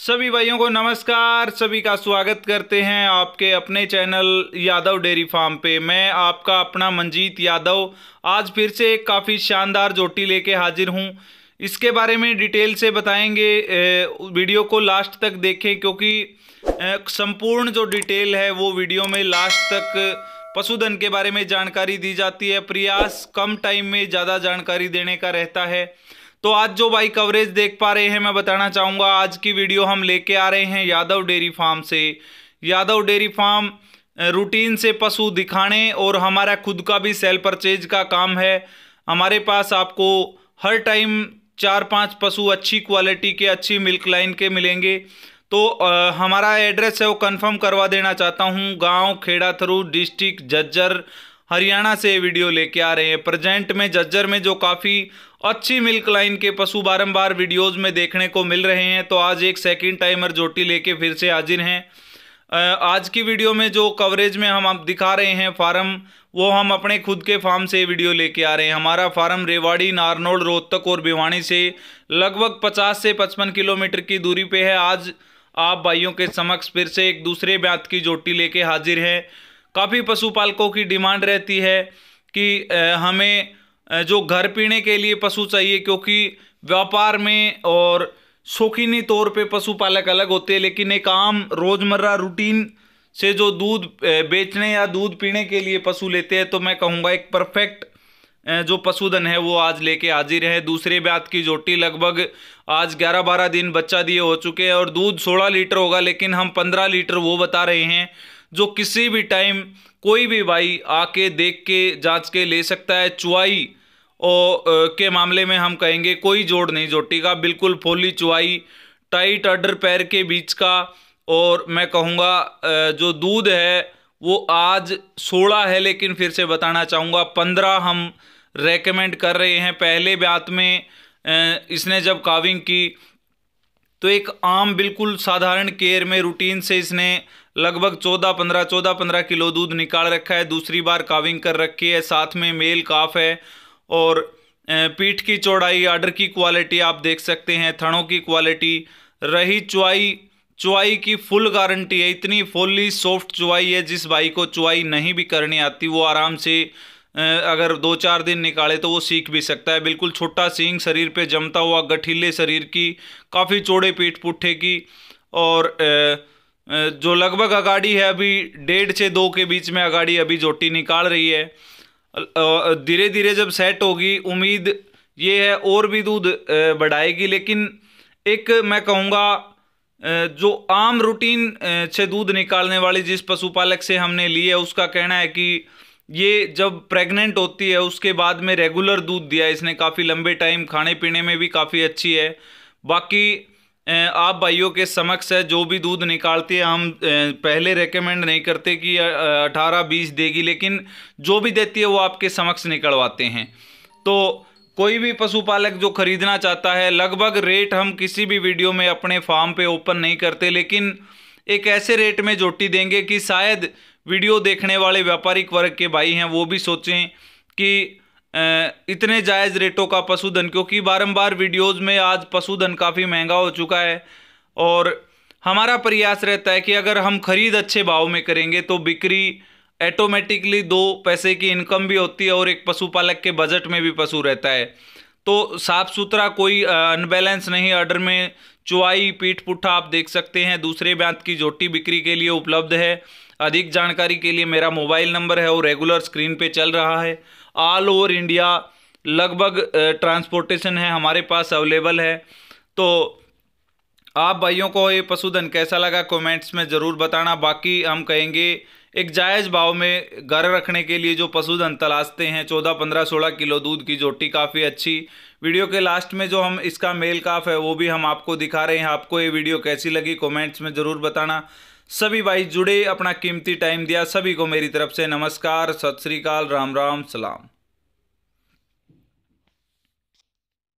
सभी भाइयों को नमस्कार सभी का स्वागत करते हैं आपके अपने चैनल यादव डेयरी फार्म पे मैं आपका अपना मंजीत यादव आज फिर से एक काफ़ी शानदार जोटी लेके हाजिर हूँ इसके बारे में डिटेल से बताएंगे वीडियो को लास्ट तक देखें क्योंकि संपूर्ण जो डिटेल है वो वीडियो में लास्ट तक पशुधन के बारे में जानकारी दी जाती है प्रयास कम टाइम में ज़्यादा जानकारी देने का रहता है तो आज जो भाई कवरेज देख पा रहे हैं मैं बताना चाहूँगा आज की वीडियो हम लेके आ रहे हैं यादव डेयरी फार्म से यादव डेयरी फार्म रूटीन से पशु दिखाने और हमारा खुद का भी सेल परचेज का काम है हमारे पास आपको हर टाइम चार पांच पशु अच्छी क्वालिटी के अच्छी मिल्क लाइन के मिलेंगे तो आ, हमारा एड्रेस है वो कंफर्म करवा देना चाहता हूँ गांव खेड़ा थ्रू डिस्ट्रिक्ट जज्जर हरियाणा से वीडियो लेके आ रहे हैं प्रजेंट में जज्जर में जो काफ़ी अच्छी मिल्क लाइन के पशु बारंबार वीडियोस में देखने को मिल रहे हैं तो आज एक सेकंड टाइमर जोटी लेके फिर से हाजिर हैं आज की वीडियो में जो कवरेज में हम आप दिखा रहे हैं फार्म वो हम अपने खुद के फार्म से वीडियो लेके आ रहे हैं हमारा फार्म रेवाड़ी नारनोड़ रोहतक और भिवाणी से लगभग पचास से पचपन किलोमीटर की दूरी पे है आज आप भाइयों के समक्ष फिर से एक दूसरे ब्यात की जोटी लेके हाजिर हैं काफ़ी पशुपालकों की डिमांड रहती है कि हमें जो घर पीने के लिए पशु चाहिए क्योंकि व्यापार में और शौकीनी तौर पे पशुपालक अलग होते हैं लेकिन एक आम रोज़मर्रा रूटीन से जो दूध बेचने या दूध पीने के लिए पशु लेते हैं तो मैं कहूँगा एक परफेक्ट जो पशुधन है वो आज लेके हाजिर है दूसरे ब्यात की जोटी लगभग आज 11-12 दिन बच्चा दिए हो चुके हैं और दूध 16 लीटर होगा लेकिन हम 15 लीटर वो बता रहे हैं जो किसी भी टाइम कोई भी भाई आके देख के जांच के ले सकता है चुआई और के मामले में हम कहेंगे कोई जोड़ नहीं जोटी का बिल्कुल फोली चुआई टाइट अडर पैर के बीच का और मैं कहूँगा जो दूध है वो आज सोलह है लेकिन फिर से बताना चाहूँगा पंद्रह हम रेकमेंड कर रहे हैं पहले ब्यात में इसने जब काविंग की तो एक आम बिल्कुल साधारण केयर में रूटीन से इसने लगभग चौदह पंद्रह चौदह पंद्रह किलो दूध निकाल रखा है दूसरी बार काविंग कर रखी है साथ में मेल काफ है और पीठ की चौड़ाई आर्डर की क्वालिटी आप देख सकते हैं थनों की क्वालिटी रही चुआई चुआई की फुल गारंटी है इतनी फुल्ली सॉफ्ट चुआई है जिस भाई को चुआई नहीं भी करनी आती वो आराम से अगर दो चार दिन निकाले तो वो सीख भी सकता है बिल्कुल छोटा सींग शरीर पे जमता हुआ गठीले शरीर की काफ़ी चौड़े पीठ पुट्ठे की और जो लगभग अगाड़ी है अभी डेढ़ से दो के बीच में अगाड़ी अभी जोटी निकाल रही है धीरे धीरे जब सेट होगी उम्मीद ये है और भी दूध बढ़ाएगी लेकिन एक मैं कहूँगा जो आम रूटीन से दूध निकालने वाली जिस पशुपालक से हमने ली है उसका कहना है कि ये जब प्रेग्नेंट होती है उसके बाद में रेगुलर दूध दिया इसने काफ़ी लंबे टाइम खाने पीने में भी काफ़ी अच्छी है बाकी आप भाइयों के समक्ष है जो भी दूध निकालती है हम पहले रेकमेंड नहीं करते कि अठारह बीस देगी लेकिन जो भी देती है वो आपके समक्ष निकलवाते हैं तो कोई भी पशुपालक जो खरीदना चाहता है लगभग रेट हम किसी भी वीडियो में अपने फार्म पे ओपन नहीं करते लेकिन एक ऐसे रेट में जोटी देंगे कि शायद वीडियो देखने वाले व्यापारिक वर्ग के भाई हैं वो भी सोचें कि इतने जायज़ रेटों का पशुधन क्योंकि बारंबार वीडियोज़ में आज पशुधन काफ़ी महंगा हो चुका है और हमारा प्रयास रहता है कि अगर हम खरीद अच्छे भाव में करेंगे तो बिक्री ऐटोमेटिकली दो पैसे की इनकम भी होती है और एक पशुपालक के बजट में भी पशु रहता है तो साफ़ सुथरा कोई अनबैलेंस नहीं ऑर्डर में चुआई पीठ पुट्ठा आप देख सकते हैं दूसरे ब्यांत की जोटी बिक्री के लिए उपलब्ध है अधिक जानकारी के लिए मेरा मोबाइल नंबर है वो रेगुलर स्क्रीन पे चल रहा है ऑल ओवर इंडिया लगभग ट्रांसपोर्टेशन है हमारे पास अवेलेबल है तो आप भाइयों को ये पशुधन कैसा लगा कमेंट्स में ज़रूर बताना बाकी हम कहेंगे एक जायज़ भाव में घर रखने के लिए जो पशुधन तलाशते हैं चौदह पंद्रह सोलह किलो दूध की जोटी काफ़ी अच्छी वीडियो के लास्ट में जो हम इसका मेल काफ है वो भी हम आपको दिखा रहे हैं आपको ये वीडियो कैसी लगी कमेंट्स में ज़रूर बताना सभी भाई जुड़े अपना कीमती टाइम दिया सभी को मेरी तरफ से नमस्कार सत श्रीकाल राम राम सलाम